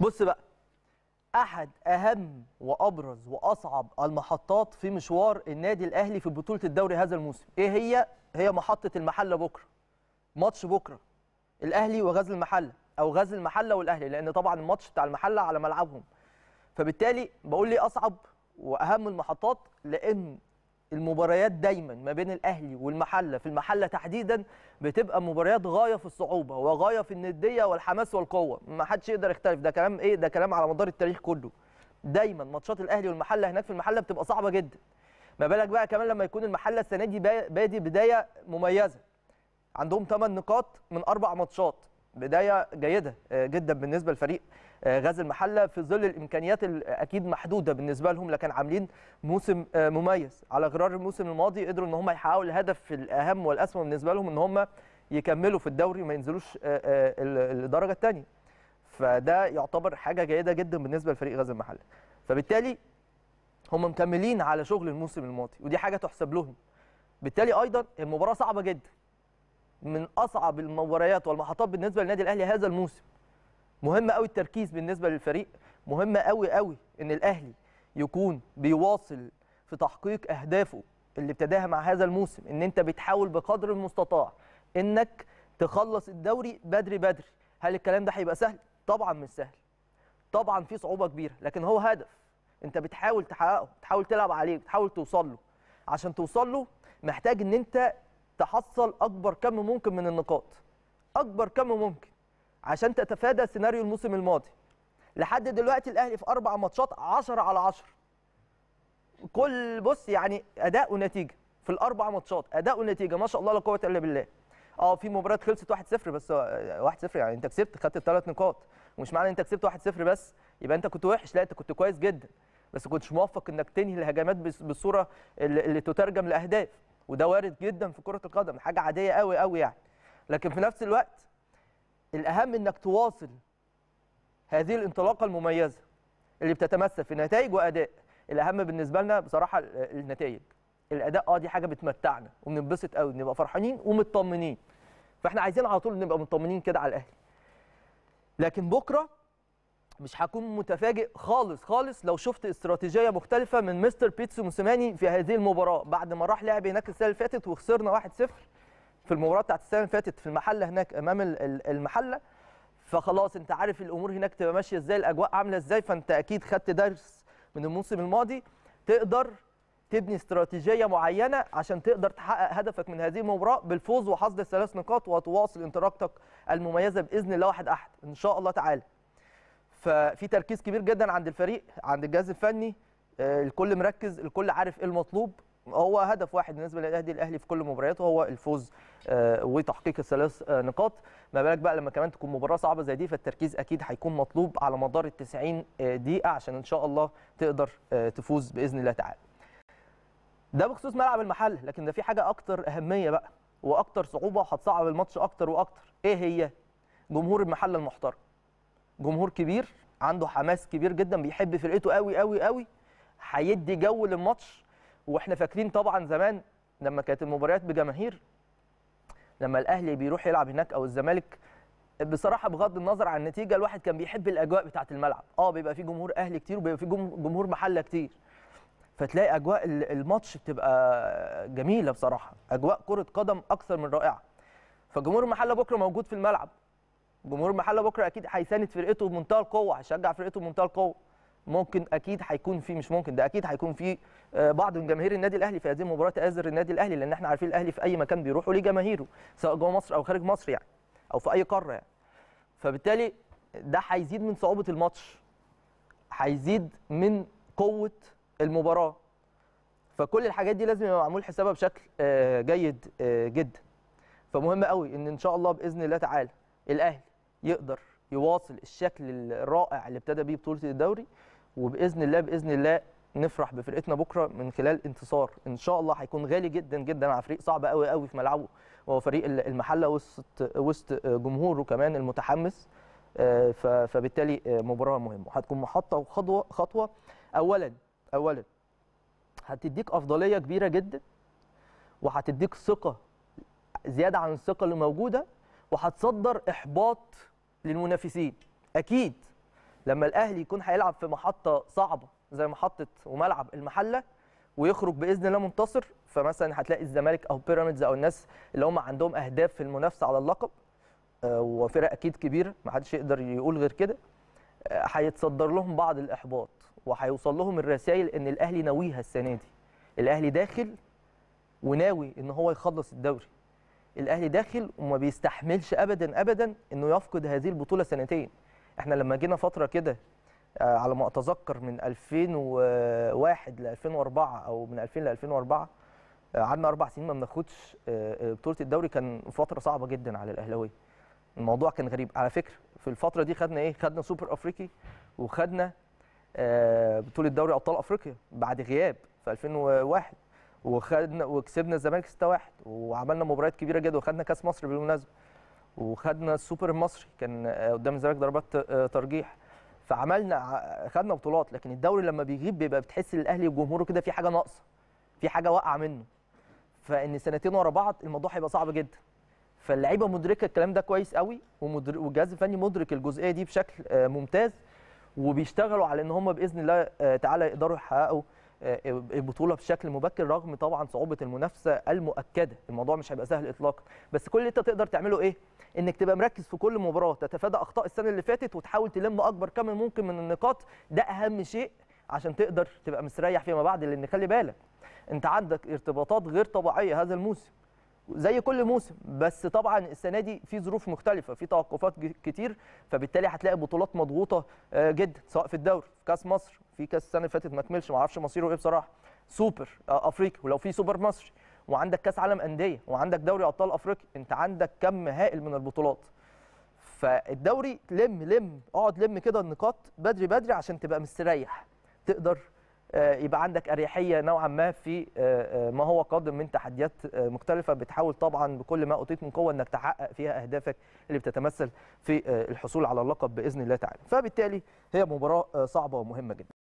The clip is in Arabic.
بص بقى احد اهم وابرز واصعب المحطات في مشوار النادي الاهلي في بطوله الدوري هذا الموسم ايه هي هي محطه المحله بكره ماتش بكره الاهلي وغزل المحله او غزل المحله والاهلي لان طبعا الماتش بتاع المحله على ملعبهم فبالتالي بقول لي اصعب واهم المحطات لان المباريات دايما ما بين الاهلي والمحله في المحله تحديدا بتبقى مباريات غايه في الصعوبه وغايه في النديه والحماس والقوه ما حدش يقدر يختلف ده كلام ايه ده كلام على مدار التاريخ كله دايما ماتشات الاهلي والمحله هناك في المحله بتبقى صعبه جدا ما بالك بقى كمان لما يكون المحله السنه دي بادي بدايه مميزه عندهم 8 نقاط من اربع ماتشات بدايه جيده آه، جدا بالنسبه لفريق آه، غاز المحله في ظل الامكانيات الاكيد محدوده بالنسبه لهم لكن عاملين موسم آه، مميز على غرار الموسم الماضي قدروا ان هم يحققوا الهدف الاهم والاسمى بالنسبه لهم ان هم يكملوا في الدوري وما ينزلوش الدرجه الثانيه فده يعتبر حاجه جيده جدا بالنسبه لفريق غاز المحله فبالتالي هم مكملين على شغل الموسم الماضي ودي حاجه تحسب لهم بالتالي ايضا المباراه صعبه جدا من اصعب المباريات والمحطات بالنسبه للنادي الاهلي هذا الموسم مهم قوي التركيز بالنسبه للفريق مهم قوي قوي ان الاهلي يكون بيواصل في تحقيق اهدافه اللي ابتداها مع هذا الموسم ان انت بتحاول بقدر المستطاع انك تخلص الدوري بدري بدري هل الكلام ده هيبقى سهل طبعا مش سهل طبعا في صعوبه كبيره لكن هو هدف انت بتحاول تحققه بتحاول تلعب عليه بتحاول توصل له عشان توصل له محتاج ان انت تحصل اكبر كم ممكن من النقاط اكبر كم ممكن عشان تتفادى سيناريو الموسم الماضي لحد دلوقتي الاهلي في اربع ماتشات 10 على 10 كل بص يعني اداء ونتيجه في الاربع ماتشات اداء ونتيجه ما شاء الله لا قوه الا بالله اه في مباراه خلصت 1-0 بس 1-0 آه، يعني انت كسبت خدت الثلاث نقاط ومش معنى انت كسبت 1-0 بس يبقى انت كنت وحش لا انت كنت كويس جدا بس كنتش موفق انك تنهي الهجمات بالصوره اللي تترجم لاهداف وده وارد جدا في كره القدم حاجه عاديه قوي قوي يعني لكن في نفس الوقت الاهم انك تواصل هذه الانطلاقه المميزه اللي بتتمثل في نتائج واداء الاهم بالنسبه لنا بصراحه النتائج الاداء اه دي حاجه بتمتعنا وبننبسط قوي نبقى فرحانين ومطمنين فاحنا عايزين على طول نبقى مطمنين كده على الاهلي لكن بكره مش هكون متفاجئ خالص خالص لو شفت استراتيجيه مختلفه من مستر بيتسو موسيماني في هذه المباراه بعد ما راح لعب هناك السنه اللي فاتت وخسرنا 1-0 في المباراه بتاعت السنه اللي فاتت في المحله هناك امام المحله فخلاص انت عارف الامور هناك تبقى ماشيه ازاي الاجواء عامله ازاي فانت اكيد خدت درس من الموسم الماضي تقدر تبني استراتيجيه معينه عشان تقدر تحقق هدفك من هذه المباراه بالفوز وحصد الثلاث نقاط وتواصل انطلاقتك المميزه باذن الله واحد احد ان شاء الله تعالى ففي تركيز كبير جدا عند الفريق عند الجهاز الفني آه، الكل مركز الكل عارف ايه المطلوب هو هدف واحد بالنسبه للنادي الاهلي في كل مبارياته هو الفوز آه، وتحقيق الثلاث آه، نقاط ما بالك بقى لما كمان تكون مباراه صعبه زي دي فالتركيز اكيد هيكون مطلوب على مدار ال 90 دقيقه عشان ان شاء الله تقدر تفوز باذن الله تعالى ده بخصوص ملعب المحل لكن ده في حاجه اكتر اهميه بقى واكتر صعوبه وهتصعب الماتش اكتر واكتر ايه هي جمهور المحل المحترم جمهور كبير عنده حماس كبير جدا بيحب فرقته قوي قوي قوي هيدي جو للماتش واحنا فاكرين طبعا زمان لما كانت المباريات بجماهير لما الاهلي بيروح يلعب هناك او الزمالك بصراحه بغض النظر عن النتيجه الواحد كان بيحب الاجواء بتاعه الملعب اه بيبقى في جمهور اهلي كتير وبيبقى في جمهور محله كتير فتلاقي اجواء الماتش بتبقى جميله بصراحه اجواء كره قدم اكثر من رائعه فجمهور المحله بكره موجود في الملعب جمهور المحله بكره اكيد هيساند فرقته بمنتهى القوه هيشجع فرقته بمنتهى القوه ممكن اكيد هيكون في مش ممكن ده اكيد هيكون في آه، بعض من جماهير النادي الاهلي في هذه المباراه تآزر النادي الاهلي لان احنا عارفين الاهلي في اي مكان بيروحوا ليه جماهيره سواء جوه مصر او خارج مصر يعني او في اي قاره يعني فبالتالي ده هيزيد من صعوبه الماتش هيزيد من قوه المباراه فكل الحاجات دي لازم يبقى معمول حسابها بشكل آه، جيد آه، جدا فمهم قوي ان ان شاء الله باذن الله تعالى الاهلي يقدر يواصل الشكل الرائع اللي ابتدى بيه بطوله الدوري وباذن الله باذن الله نفرح بفرقتنا بكره من خلال انتصار ان شاء الله هيكون غالي جدا جدا على فريق صعب قوي قوي في ملعبه وهو فريق المحله وسط وسط جمهوره كمان المتحمس آه، فبالتالي آه، مباراه مهمه هتكون محطه وخطوه خطوه اولا اولا هتديك افضليه كبيره جدا وهتديك ثقه زياده عن الثقه اللي موجوده وهتصدر احباط للمنافسين اكيد لما الاهلي يكون هيلعب في محطه صعبه زي محطه وملعب المحله ويخرج باذن الله منتصر فمثلا هتلاقي الزمالك او بيراميدز او الناس اللي هم عندهم اهداف في المنافسه على اللقب آه، وفرق اكيد كبيره ما حدش يقدر يقول غير كده آه، هيتصدر لهم بعض الاحباط وهيوصل لهم الرسائل ان الاهلي ناويها السنه دي الاهلي داخل وناوي ان هو يخلص الدوري الاهلي داخل وما بيستحملش ابدا ابدا انه يفقد هذه البطوله سنتين احنا لما جينا فتره كده آه، على ما اتذكر من 2001 ل 2004 او من 2000 ل 2004 آه، قعدنا اربع سنين ما بناخدش آه، بطوله الدوري كان فتره صعبه جدا على الاهلاويه الموضوع كان غريب على فكره في الفتره دي خدنا ايه خدنا سوبر افريقي وخدنا بطوله دوري ابطال افريقيا بعد غياب في 2001 وخدنا وكسبنا الزمالك 6-1 وعملنا مباريات كبيره جدا وخدنا كاس مصر بالمناسبه وخدنا السوبر المصري كان قدام الزمالك ضربات آه، ترجيح فعملنا خدنا بطولات لكن الدوري لما بيغيب بيبقى بتحس الاهلي وجمهوره كده في حاجه ناقصه في حاجه واقعه منه فان سنتين ورا بعض الموضوع هيبقى صعب جدا فاللعيبه مدركه الكلام ده كويس قوي والجهاز الفني مدرك الجزئيه دي بشكل آه، ممتاز وبيشتغلوا على ان هم باذن الله آه، تعالى يقدروا يحققوا آه، البطوله بشكل مبكر رغم طبعا صعوبه المنافسه المؤكده الموضوع مش هيبقى سهل اطلاقا بس كل اللي انت تقدر تعمله ايه انك تبقى مركز في كل مباراه تتفادى اخطاء السنه اللي فاتت وتحاول تلم اكبر كم ممكن من النقاط ده اهم شيء عشان تقدر تبقى مستريح فيما بعد لان خلي بالك انت عندك ارتباطات غير طبيعيه هذا الموسم زي كل موسم بس طبعا السنه دي في ظروف مختلفه في توقفات كتير فبالتالي هتلاقي بطولات مضغوطه آه، جدا سواء في الدوري في كاس مصر في كاس السنه اللي فاتت ما كملش ما اعرفش مصيره ايه بصراحه سوبر آه، افريقي ولو في سوبر مصري وعندك كاس عالم انديه وعندك دوري ابطال افريقيا انت عندك كم هائل من البطولات فالدوري لم لم اقعد لم كده النقاط بدري بدري عشان تبقى مستريح تقدر آه، يبقى عندك اريحيه نوعا ما في آه، آه، ما هو قادم من تحديات مختلفه بتحاول طبعا بكل ما اوتيت من قوه انك تحقق فيها اهدافك اللي بتتمثل في الحصول على اللقب باذن الله تعالى فبالتالي هي مباراه صعبه ومهمه جدا